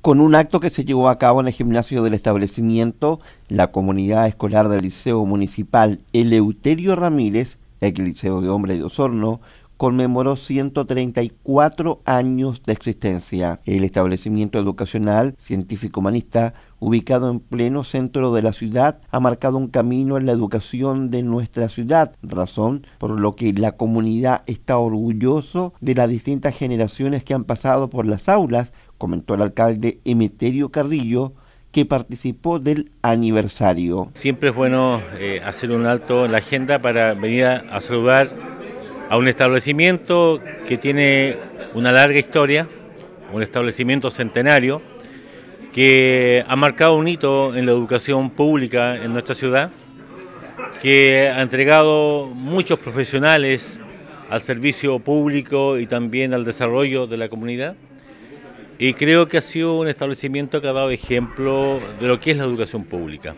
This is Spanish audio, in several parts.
con un acto que se llevó a cabo en el gimnasio del establecimiento, la comunidad escolar del Liceo Municipal Eleuterio Ramírez, el Liceo de Hombre de Osorno, conmemoró 134 años de existencia. El establecimiento educacional científico-humanista ubicado en pleno centro de la ciudad, ha marcado un camino en la educación de nuestra ciudad, razón por lo que la comunidad está orgulloso de las distintas generaciones que han pasado por las aulas, comentó el alcalde Emeterio Carrillo, que participó del aniversario. Siempre es bueno eh, hacer un alto en la agenda para venir a saludar a un establecimiento que tiene una larga historia, un establecimiento centenario, que ha marcado un hito en la educación pública en nuestra ciudad, que ha entregado muchos profesionales al servicio público y también al desarrollo de la comunidad. Y creo que ha sido un establecimiento que ha dado ejemplo de lo que es la educación pública.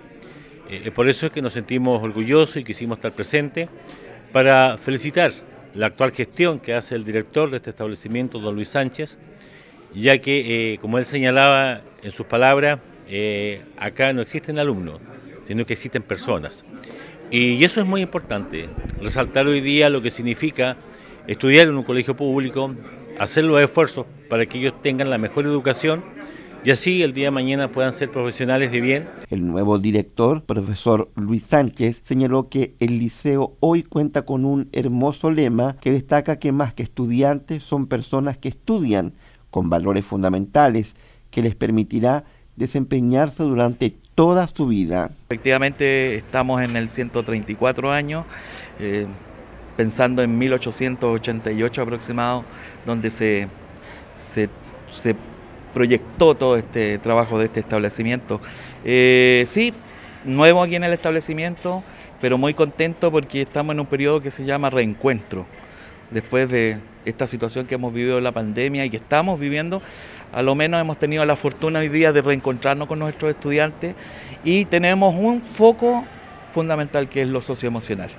Eh, por eso es que nos sentimos orgullosos y quisimos estar presentes para felicitar la actual gestión que hace el director de este establecimiento, don Luis Sánchez, ya que, eh, como él señalaba en sus palabras, eh, acá no existen alumnos, sino que existen personas. Y eso es muy importante, resaltar hoy día lo que significa estudiar en un colegio público, hacer los esfuerzos para que ellos tengan la mejor educación y así el día de mañana puedan ser profesionales de bien. El nuevo director, profesor Luis Sánchez, señaló que el liceo hoy cuenta con un hermoso lema que destaca que más que estudiantes son personas que estudian con valores fundamentales que les permitirá desempeñarse durante toda su vida. Efectivamente estamos en el 134 años. Eh, pensando en 1888 aproximado, donde se, se, se proyectó todo este trabajo de este establecimiento. Eh, sí, nuevo aquí en el establecimiento, pero muy contento porque estamos en un periodo que se llama reencuentro. Después de esta situación que hemos vivido en la pandemia y que estamos viviendo, a lo menos hemos tenido la fortuna hoy día de reencontrarnos con nuestros estudiantes y tenemos un foco fundamental que es lo socioemocional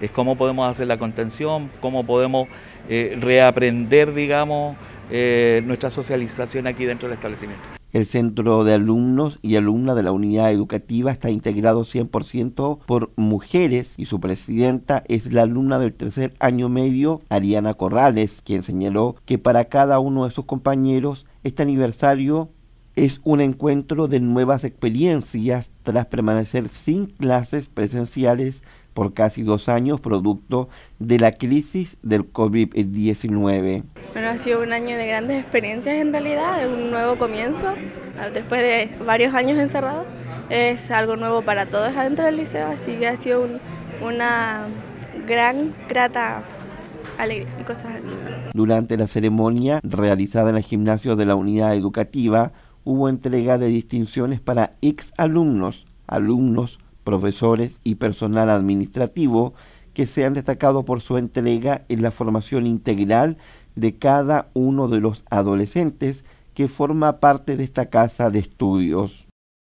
es cómo podemos hacer la contención, cómo podemos eh, reaprender, digamos, eh, nuestra socialización aquí dentro del establecimiento. El centro de alumnos y alumnas de la unidad educativa está integrado 100% por mujeres y su presidenta es la alumna del tercer año medio, Ariana Corrales, quien señaló que para cada uno de sus compañeros este aniversario es un encuentro de nuevas experiencias tras permanecer sin clases presenciales por casi dos años producto de la crisis del COVID-19. Bueno, ha sido un año de grandes experiencias en realidad, es un nuevo comienzo, ah, después de varios años encerrados, es algo nuevo para todos adentro del liceo, así que ha sido una gran, grata alegría y cosas así. Durante la ceremonia realizada en el gimnasio de la unidad educativa, hubo entrega de distinciones para ex alumnos, alumnos, profesores y personal administrativo que se han destacado por su entrega en la formación integral de cada uno de los adolescentes que forma parte de esta casa de estudios.